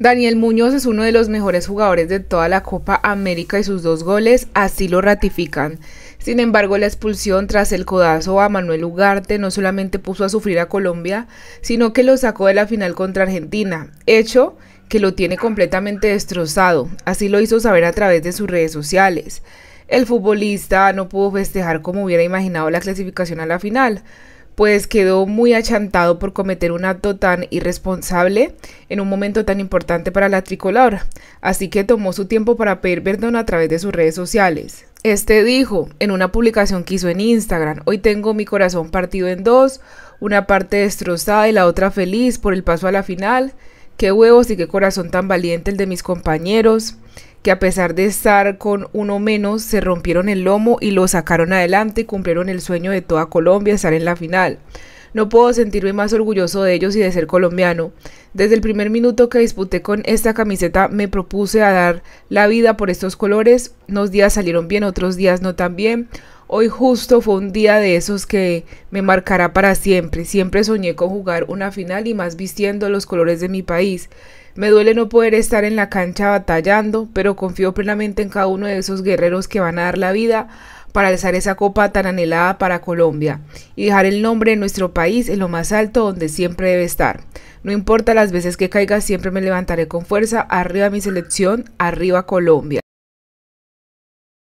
Daniel Muñoz es uno de los mejores jugadores de toda la Copa América y sus dos goles así lo ratifican. Sin embargo, la expulsión tras el codazo a Manuel Ugarte no solamente puso a sufrir a Colombia, sino que lo sacó de la final contra Argentina, hecho que lo tiene completamente destrozado, así lo hizo saber a través de sus redes sociales. El futbolista no pudo festejar como hubiera imaginado la clasificación a la final, pues quedó muy achantado por cometer un acto tan irresponsable en un momento tan importante para la tricolor, así que tomó su tiempo para pedir perdón a través de sus redes sociales. Este dijo en una publicación que hizo en Instagram, hoy tengo mi corazón partido en dos, una parte destrozada y la otra feliz por el paso a la final, qué huevos y qué corazón tan valiente el de mis compañeros que a pesar de estar con uno menos, se rompieron el lomo y lo sacaron adelante y cumplieron el sueño de toda Colombia, estar en la final. No puedo sentirme más orgulloso de ellos y de ser colombiano. Desde el primer minuto que disputé con esta camiseta me propuse a dar la vida por estos colores. Unos días salieron bien, otros días no tan bien. Hoy justo fue un día de esos que me marcará para siempre. Siempre soñé con jugar una final y más vistiendo los colores de mi país. Me duele no poder estar en la cancha batallando, pero confío plenamente en cada uno de esos guerreros que van a dar la vida para alzar esa copa tan anhelada para Colombia y dejar el nombre de nuestro país en lo más alto donde siempre debe estar. No importa las veces que caiga, siempre me levantaré con fuerza. Arriba mi selección, arriba Colombia.